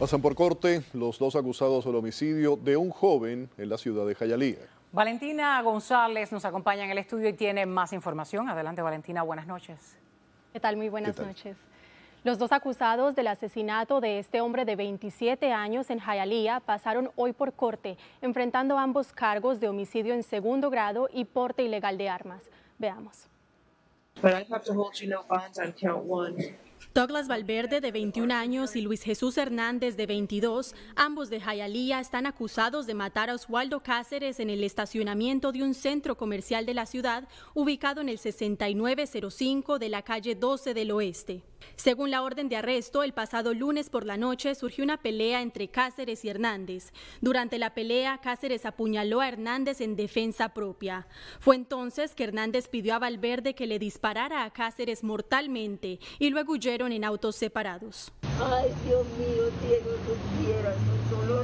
Pasan por corte los dos acusados del homicidio de un joven en la ciudad de Jayalía. Valentina González nos acompaña en el estudio y tiene más información. Adelante, Valentina, buenas noches. ¿Qué tal? Muy buenas noches. Los dos acusados del asesinato de este hombre de 27 años en Jayalía pasaron hoy por corte, enfrentando ambos cargos de homicidio en segundo grado y porte ilegal de armas. Veamos. Douglas Valverde, de 21 años, y Luis Jesús Hernández, de 22, ambos de Jayalía, están acusados de matar a Oswaldo Cáceres en el estacionamiento de un centro comercial de la ciudad, ubicado en el 6905 de la calle 12 del Oeste. Según la orden de arresto, el pasado lunes por la noche surgió una pelea entre Cáceres y Hernández. Durante la pelea, Cáceres apuñaló a Hernández en defensa propia. Fue entonces que Hernández pidió a Valverde que le disparara a Cáceres mortalmente y luego huyeron en autos separados. Ay, Dios mío,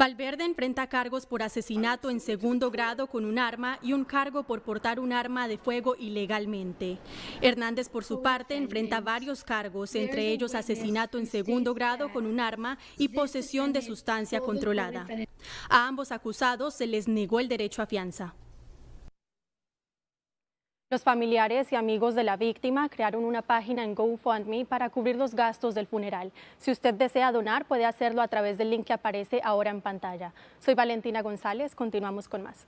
Valverde enfrenta cargos por asesinato en segundo grado con un arma y un cargo por portar un arma de fuego ilegalmente. Hernández, por su parte, enfrenta varios cargos, entre ellos asesinato en segundo grado con un arma y posesión de sustancia controlada. A ambos acusados se les negó el derecho a fianza. Los familiares y amigos de la víctima crearon una página en GoFundMe para cubrir los gastos del funeral. Si usted desea donar, puede hacerlo a través del link que aparece ahora en pantalla. Soy Valentina González, continuamos con más.